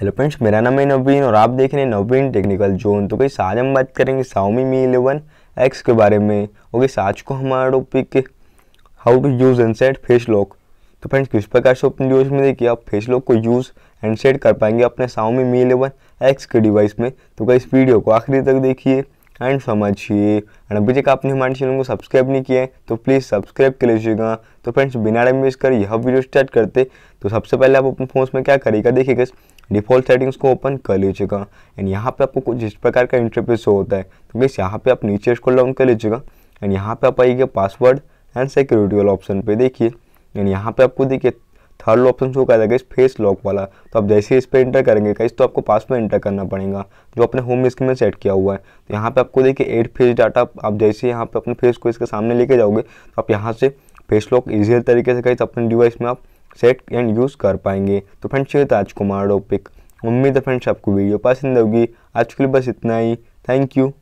hello friends मेरा नाम है नवीन और आप देख रहे हैं नवीन टेक्निकल जोन तो कहीं आज हम बात करेंगे साउमी मी इलेवन एक्स के बारे में ओके आज को हमारा topic how to use and set face lock तो फ्रेंड्स किस प्रकार से अपने यूज में देखिए आप फेस लॉक को यूज़ एंड सेट कर पाएंगे अपने साउमी मी इलेवन एक्स के डिवाइस में तो कहीं इस वीडियो को आखिरी तक देखिए एंड समझिए एंड अभी तक आपने हमारे चैनल को सब्सक्राइब नहीं किया है तो प्लीज़ सब्सक्राइब कर लीजिएगा तो फ्रेंड्स बिना टाइम वेस्ट कर यह वीडियो स्टार्ट करते तो सबसे पहले आप अपने फ़ोन में क्या करेगा देखिएगा डिफ़ॉल्ट सेटिंग्स को ओपन कर लीजिएगा एंड यहाँ पे आपको कुछ इस प्रकार का इंटरफेस होता है तो बस यहाँ पे आप नीचे स्क्रॉल डाउन कर लीजिएगा एंड यहाँ पे आप आइएगा पासवर्ड एंड सिक्योरिटी वाला ऑप्शन पे देखिए एंड यहाँ पे आपको देखिए थर्ड ऑप्शन शो कर देगा फेस लॉक वाला तो आप जैसे ही इस पर एंटर करेंगे कहीं तो आपको पासवर्ड एंटर करना पड़ेगा जो अपने होम स्क्रीन में सेट किया हुआ है तो यहाँ पर आपको देखिए एट फेस डाटा आप जैसे यहाँ पर अपने फेस को इसके सामने लेके जाओगे तो आप यहाँ से फेस लॉक ईजियर तरीके से कहीं अपने डिवाइस में आप सेट एंड यूज़ कर पाएंगे तो फ्रेंड्स ये राजकुमार टॉपिक उम्मीद है फ्रेंड्स आपको वीडियो पसंद होगी आज के लिए बस इतना ही थैंक यू